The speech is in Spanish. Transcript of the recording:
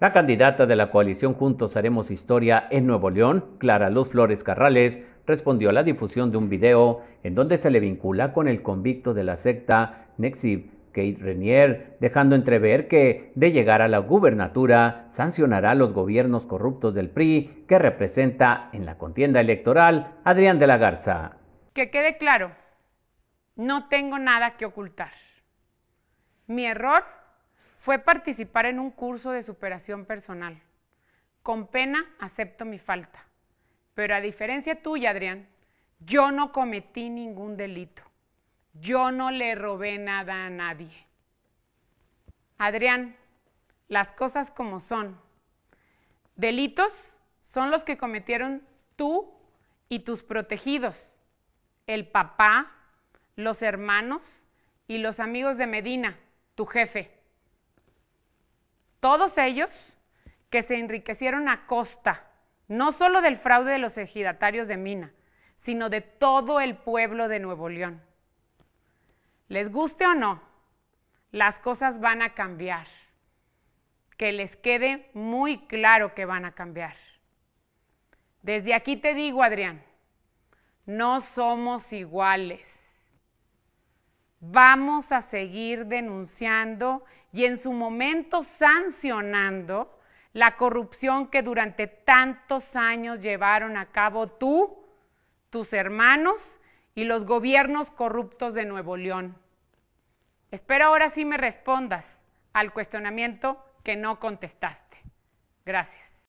La candidata de la coalición Juntos Haremos Historia en Nuevo León, Clara Luz Flores Carrales, respondió a la difusión de un video en donde se le vincula con el convicto de la secta Nexib, Kate Renier, dejando entrever que, de llegar a la gubernatura, sancionará a los gobiernos corruptos del PRI que representa en la contienda electoral Adrián de la Garza. Que quede claro, no tengo nada que ocultar. Mi error fue participar en un curso de superación personal. Con pena acepto mi falta, pero a diferencia tuya, Adrián, yo no cometí ningún delito. Yo no le robé nada a nadie. Adrián, las cosas como son. Delitos son los que cometieron tú y tus protegidos, el papá, los hermanos y los amigos de Medina, tu jefe todos ellos que se enriquecieron a costa, no solo del fraude de los ejidatarios de Mina, sino de todo el pueblo de Nuevo León. Les guste o no, las cosas van a cambiar. Que les quede muy claro que van a cambiar. Desde aquí te digo, Adrián, no somos iguales vamos a seguir denunciando y en su momento sancionando la corrupción que durante tantos años llevaron a cabo tú, tus hermanos y los gobiernos corruptos de Nuevo León. Espero ahora sí me respondas al cuestionamiento que no contestaste. Gracias.